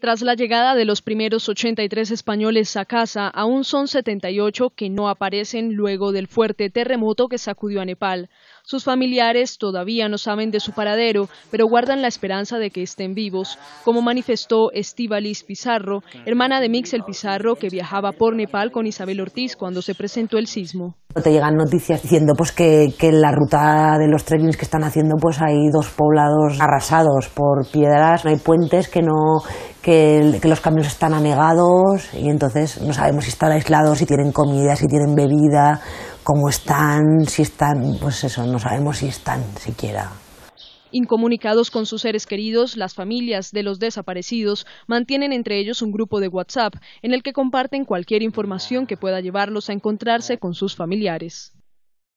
Tras la llegada de los primeros 83 españoles a casa, aún son 78 que no aparecen luego del fuerte terremoto que sacudió a Nepal. Sus familiares todavía no saben de su paradero, pero guardan la esperanza de que estén vivos, como manifestó Estivalis Pizarro, hermana de Mixel Pizarro, que viajaba por Nepal con Isabel Ortiz cuando se presentó el sismo te llegan noticias diciendo pues que, que, en la ruta de los trenes que están haciendo pues hay dos poblados arrasados por piedras, no hay puentes, que no que, que los caminos están anegados y entonces no sabemos si están aislados, si tienen comida, si tienen bebida, cómo están, si están, pues eso, no sabemos si están siquiera. Incomunicados con sus seres queridos, las familias de los desaparecidos mantienen entre ellos un grupo de WhatsApp en el que comparten cualquier información que pueda llevarlos a encontrarse con sus familiares.